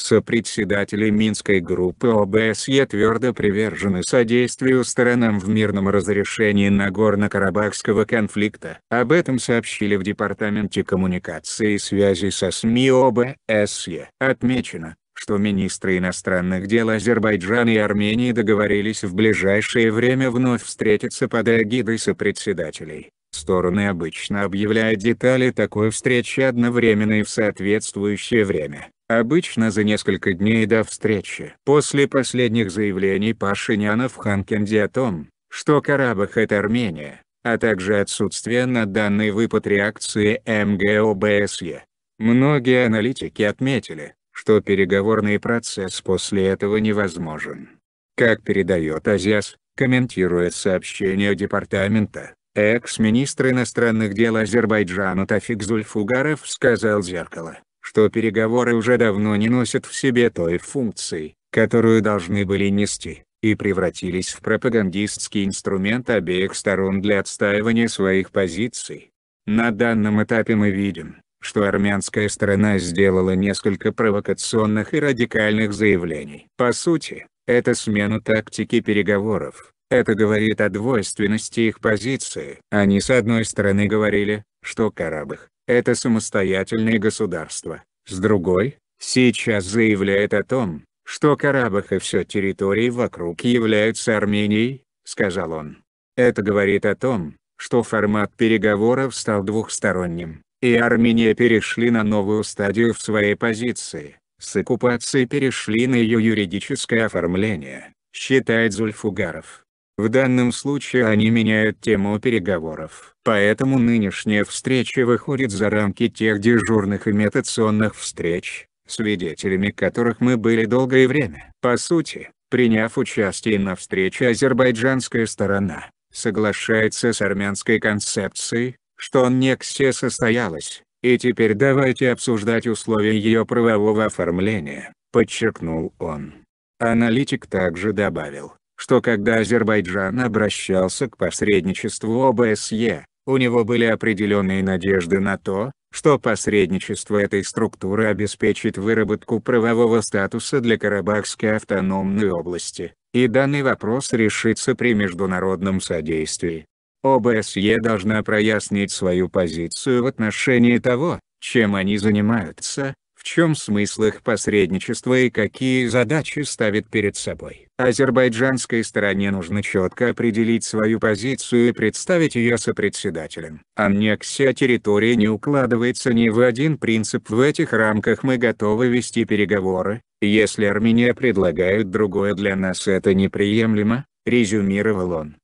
Сопредседатели Минской группы ОБСЕ твердо привержены содействию сторонам в мирном разрешении Нагорно-Карабахского конфликта. Об этом сообщили в Департаменте коммуникации и связи со СМИ ОБСЕ. Отмечено, что министры иностранных дел Азербайджана и Армении договорились в ближайшее время вновь встретиться под эгидой сопредседателей. Стороны обычно объявляют детали такой встречи одновременно и в соответствующее время. Обычно за несколько дней до встречи. После последних заявлений Пашиняна в Ханкенде о том, что Карабах это Армения, а также отсутствие на данный выпад реакции МГОБСЕ. Многие аналитики отметили, что переговорный процесс после этого невозможен. Как передает АЗИАС, комментируя сообщение департамента, экс-министр иностранных дел Азербайджана Тафик Зульфугаров сказал «Зеркало» что переговоры уже давно не носят в себе той функции, которую должны были нести, и превратились в пропагандистский инструмент обеих сторон для отстаивания своих позиций. На данном этапе мы видим, что армянская сторона сделала несколько провокационных и радикальных заявлений. По сути, это смена тактики переговоров. Это говорит о двойственности их позиции. Они с одной стороны говорили, что Карабах это самостоятельное государство, с другой, сейчас заявляет о том, что Карабах и все территории вокруг являются Арменией, сказал он. Это говорит о том, что формат переговоров стал двухсторонним, и Армения перешли на новую стадию в своей позиции, с оккупацией перешли на ее юридическое оформление, считает Зульфугаров. В данном случае они меняют тему переговоров. Поэтому нынешняя встреча выходит за рамки тех дежурных имитационных встреч, свидетелями которых мы были долгое время. По сути, приняв участие на встрече азербайджанская сторона, соглашается с армянской концепцией, что аннексия состоялась, и теперь давайте обсуждать условия ее правового оформления, подчеркнул он. Аналитик также добавил, что когда Азербайджан обращался к посредничеству ОБСЕ, у него были определенные надежды на то, что посредничество этой структуры обеспечит выработку правового статуса для Карабахской автономной области, и данный вопрос решится при международном содействии. ОБСЕ должна прояснить свою позицию в отношении того, чем они занимаются, в чем смысл их посредничества и какие задачи ставит перед собой. Азербайджанской стороне нужно четко определить свою позицию и представить ее сопредседателем. Аннексия территории не укладывается ни в один принцип в этих рамках мы готовы вести переговоры, если Армения предлагает другое для нас это неприемлемо, резюмировал он.